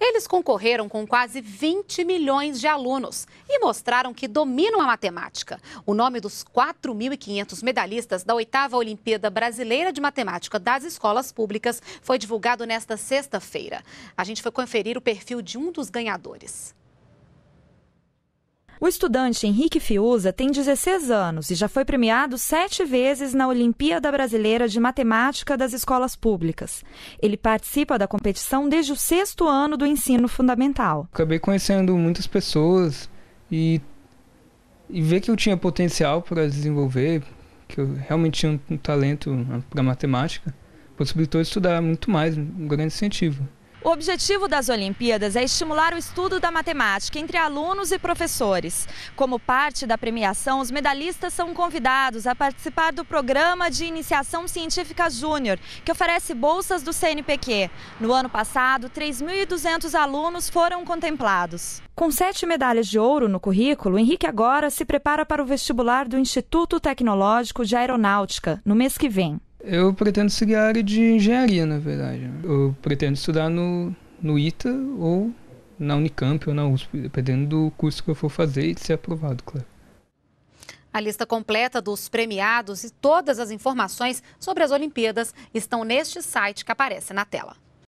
Eles concorreram com quase 20 milhões de alunos e mostraram que dominam a matemática. O nome dos 4.500 medalhistas da oitava Olimpíada Brasileira de Matemática das Escolas Públicas foi divulgado nesta sexta-feira. A gente foi conferir o perfil de um dos ganhadores. O estudante Henrique Fiuza tem 16 anos e já foi premiado sete vezes na Olimpíada Brasileira de Matemática das Escolas Públicas. Ele participa da competição desde o sexto ano do ensino fundamental. Acabei conhecendo muitas pessoas e, e ver que eu tinha potencial para desenvolver, que eu realmente tinha um, um talento ah, para matemática, possibilitou estudar muito mais, um grande incentivo. O objetivo das Olimpíadas é estimular o estudo da matemática entre alunos e professores. Como parte da premiação, os medalhistas são convidados a participar do programa de iniciação científica júnior, que oferece bolsas do CNPq. No ano passado, 3.200 alunos foram contemplados. Com sete medalhas de ouro no currículo, Henrique agora se prepara para o vestibular do Instituto Tecnológico de Aeronáutica, no mês que vem. Eu pretendo seguir a área de engenharia, na verdade. Né? Eu pretendo estudar no, no ITA ou na Unicamp ou na USP, dependendo do curso que eu for fazer e ser aprovado, claro. A lista completa dos premiados e todas as informações sobre as Olimpíadas estão neste site que aparece na tela.